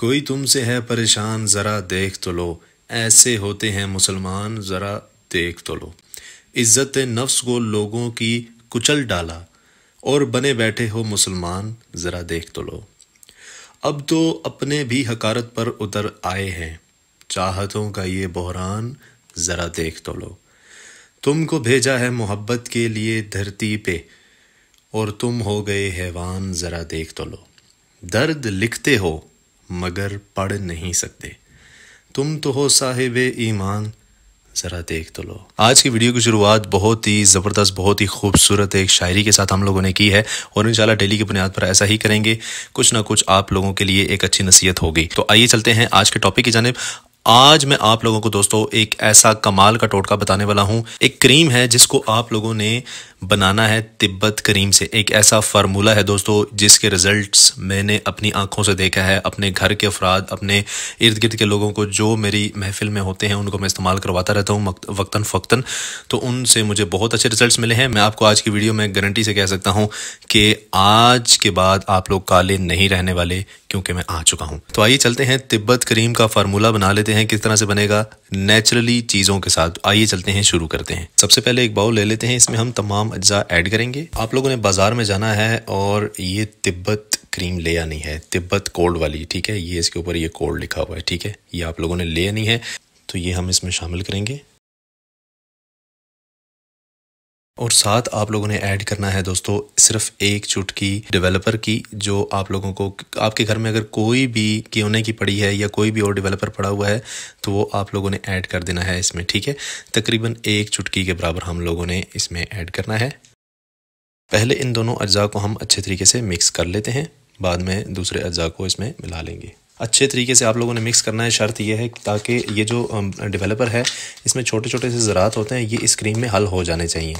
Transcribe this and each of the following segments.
कोई तुमसे है परेशान ज़रा देख तो लो ऐसे होते हैं मुसलमान ज़रा देख तो लो इज़्ज़त नफ्स को लोगों की कुचल डाला और बने बैठे हो मुसलमान ज़रा देख तो लो अब तो अपने भी हकारत पर उतर आए हैं चाहतों का ये बहरान ज़रा देख तो लो तुमको भेजा है मोहब्बत के लिए धरती पे और तुम हो गए हैवान ज़रा देख तो लो दर्द लिखते हो मगर पढ़ नहीं सकते तुम तो हो साहिब ईमान ज़रा देख तो लो आज की वीडियो की शुरुआत बहुत ही ज़बरदस्त बहुत ही खूबसूरत एक शायरी के साथ हम लोगों ने की है और इंशाल्लाह डेली की बुनियाद पर ऐसा ही करेंगे कुछ ना कुछ आप लोगों के लिए एक अच्छी नसीहत होगी तो आइए चलते हैं आज के टॉपिक की जानब आज मैं आप लोगों को दोस्तों एक ऐसा कमाल का टोटका बताने वाला हूँ एक क्रीम है जिसको आप लोगों ने बनाना है तिब्बत करीम से एक ऐसा फार्मूला है दोस्तों जिसके रिजल्ट्स मैंने अपनी आंखों से देखा है अपने घर के अफराद अपने इर्द गिर्द के लोगों को जो मेरी महफिल में होते हैं उनको मैं इस्तेमाल करवाता रहता हूँ वक्ता फ़क्ता तो उनसे मुझे बहुत अच्छे रिजल्ट मिले हैं मैं आपको आज की वीडियो में गारंटी से कह सकता हूँ कि आज के बाद आप लोग काले नहीं रहने वाले क्योंकि मैं आ चुका हूँ तो आइए चलते हैं तिब्बत करीम का फार्मूला बना लेते हैं किस तरह से बनेगा नेचुरली चीज़ों के साथ आइए चलते हैं शुरू करते हैं सबसे पहले एक बाउल ले लेते हैं इसमें हम तमाम अज्जा ऐड करेंगे आप लोगों ने बाज़ार में जाना है और ये तिब्बत क्रीम ले आनी है तिब्बत कोल्ड वाली ठीक है ये इसके ऊपर ये कोल्ड लिखा हुआ है ठीक है ये आप लोगों ने ले आनी है तो ये हम इसमें शामिल करेंगे और साथ आप लोगों ने ऐड करना है दोस्तों सिर्फ एक चुटकी डेवलपर की जो आप लोगों को आपके घर में अगर कोई भी क्योने की पड़ी है या कोई भी और डेवलपर पड़ा हुआ है तो वो आप लोगों ने ऐड कर देना है इसमें ठीक है तकरीबन एक चुटकी के बराबर हम लोगों ने इसमें ऐड करना है पहले इन दोनों अज्जा को हम अच्छे तरीके से मिक्स कर लेते हैं बाद में दूसरे अज्जा को इसमें मिला लेंगे अच्छे तरीके से आप लोगों ने मिक्स करना है शर्त यह है ताकि ये जो डेवलपर है इसमें छोटे छोटे से ज़रात होते हैं ये इस क्रीम में हल हो जाने चाहिए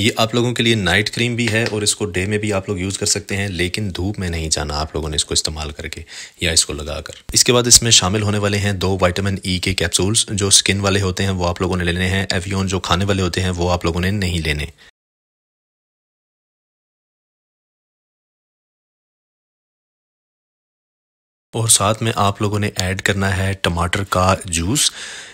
ये आप लोगों के लिए नाइट क्रीम भी है और इसको डे में भी आप लोग यूज़ कर सकते हैं लेकिन धूप में नहीं जाना आप लोगों ने इसको इस्तेमाल करके या इसको लगाकर इसके बाद इसमें शामिल होने वाले हैं दो वाइटामिन ई e के कैप्सूल्स जो स्किन वाले होते हैं वो आप लोगों ने लेने हैं एवियन जो खाने वाले होते हैं वो आप लोगों ने नहीं लेने और साथ में आप लोगों ने ऐड करना है टमाटर का जूस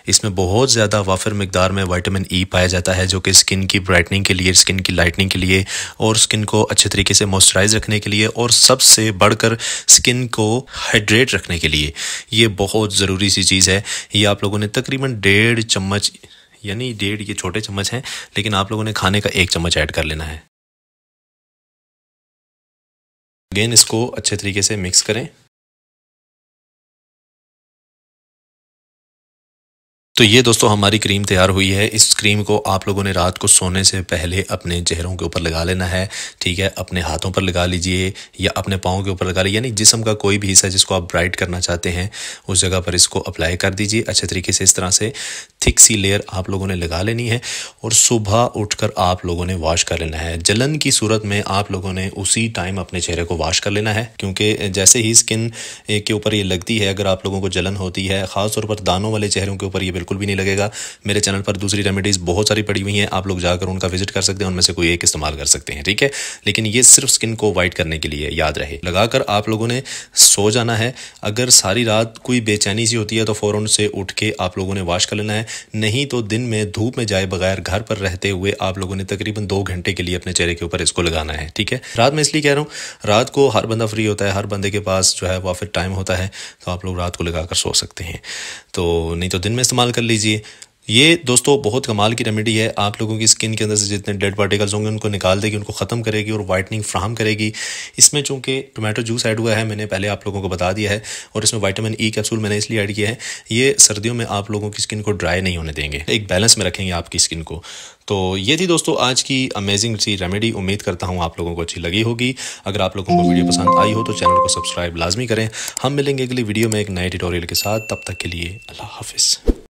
इसमें बहुत ज़्यादा वाफिर मकदार में विटामिन ई e पाया जाता है जो कि स्किन की ब्राइटनिंग के लिए स्किन की लाइटनिंग के लिए और स्किन को अच्छे तरीके से मॉइस्चराइज रखने के लिए और सबसे बढ़कर स्किन को हाइड्रेट रखने के लिए ये बहुत ज़रूरी सी चीज़ है ये आप लोगों ने तकरीबन डेढ़ चम्मच यानी डेढ़ ये छोटे चम्मच हैं लेकिन आप लोगों ने खाने का एक चम्मच ऐड कर लेना है अगेन इसको अच्छे तरीके से मिक्स करें तो ये दोस्तों हमारी क्रीम तैयार हुई है इस क्रीम को आप लोगों ने रात को सोने से पहले अपने चेहरों के ऊपर लगा लेना है ठीक है अपने हाथों पर लगा लीजिए या अपने पाँव के ऊपर लगा लीजिए यानी जिसम का कोई भी हिस्सा जिसको आप ब्राइट करना चाहते हैं उस जगह पर इसको अप्लाई कर दीजिए अच्छे तरीके से इस तरह से थिक सी लेयर आप लोगों ने लगा लेनी है और सुबह उठ आप लोगों ने वॉश कर लेना है जलन की सूरत में आप लोगों ने उसी टाइम अपने चेहरे को वॉश कर लेना है क्योंकि जैसे ही स्किन के ऊपर ये लगती है अगर आप लोगों को जलन होती है ख़ासतौर पर दानों वाले चेहरों के ऊपर ये बिल्कुल भी नहीं लगेगा मेरे चैनल पर दूसरी रेमेडीज़ बहुत सारी पड़ी हुई हैं आप लोग जाकर उनका विजिट कर सकते हैं उनमें से कोई एक इस्तेमाल कर सकते हैं ठीक है लेकिन ये सिर्फ स्किन को वाइट करने के लिए याद रहे लगाकर आप लोगों ने सो जाना है अगर सारी रात कोई बेचैनी सी होती है तो फ़ौरन से उठ के आप लोगों ने वॉश कर लेना है नहीं तो दिन में धूप में जाए बगैर घर पर रहते हुए आप लोगों ने तकरीबन दो घंटे के लिए अपने चेहरे के ऊपर इसको लगाना है ठीक है रात में इसलिए कह रहा हूँ रात को हर बंदा फ्री होता है हर बंदे के पास जो है वह फिर टाइम होता है तो आप लोग रात को लगा कर सो सकते हैं तो नहीं तो दिन में इस्तेमाल कर लीजिए ये दोस्तों बहुत कमाल की रेमेडी है आप लोगों की स्किन के अंदर से जितने डेड पार्टिकल्स होंगे उनको निकाल देगी उनको ख़त्म करेगी और वाइटनिंग फ्राहम करेगी इसमें चूंकि टोमेटो जूस ऐड हुआ है मैंने पहले आप लोगों को बता दिया है और इसमें वाइटामिन ई कैप्सूल मैंने इसलिए ऐड किया है ये सर्दियों में आप लोगों की स्किन को ड्राई नहीं होने देंगे एक बैलेंस में रखेंगे आपकी स्किन को तो ये थी दोस्तों आज की अमेजिंग सी रेमेडी उम्मीद करता हूँ आप लोगों को अच्छी लगी होगी अगर आप लोगों को वीडियो पसंद आई हो तो चैनल को सब्सक्राइब लाजमी करें हम मिलेंगे अगली वीडियो में एक नए ट्यूटोरियल के साथ तब तक के लिए अल्लाह हाफिज़